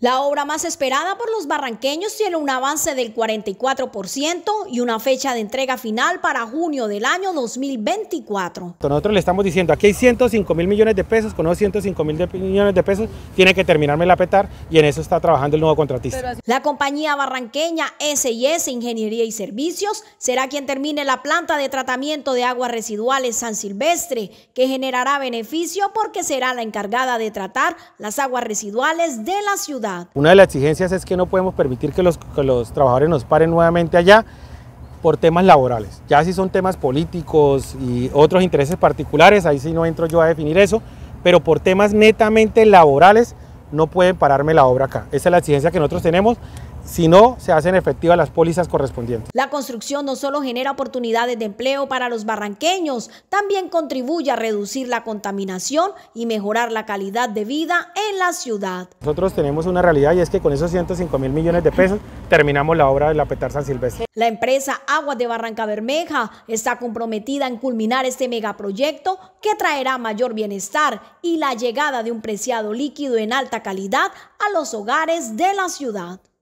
La obra más esperada por los barranqueños tiene un avance del 44% y una fecha de entrega final para junio del año 2024. Nosotros le estamos diciendo, aquí hay 105 mil millones de pesos, con unos 105 mil millones de pesos tiene que terminarme la petar y en eso está trabajando el nuevo contratista. La compañía barranqueña S&S Ingeniería y Servicios será quien termine la planta de tratamiento de aguas residuales San Silvestre, que generará beneficio porque será la encargada de tratar las aguas residuales de la ciudad una de las exigencias es que no podemos permitir que los, que los trabajadores nos paren nuevamente allá por temas laborales. Ya si son temas políticos y otros intereses particulares, ahí sí no entro yo a definir eso, pero por temas netamente laborales no pueden pararme la obra acá. Esa es la exigencia que nosotros tenemos si no se hacen efectivas las pólizas correspondientes. La construcción no solo genera oportunidades de empleo para los barranqueños, también contribuye a reducir la contaminación y mejorar la calidad de vida en la ciudad. Nosotros tenemos una realidad y es que con esos 105 mil millones de pesos terminamos la obra de la Petar San Silvestre. La empresa Aguas de Barranca Bermeja está comprometida en culminar este megaproyecto que traerá mayor bienestar y la llegada de un preciado líquido en alta calidad a los hogares de la ciudad.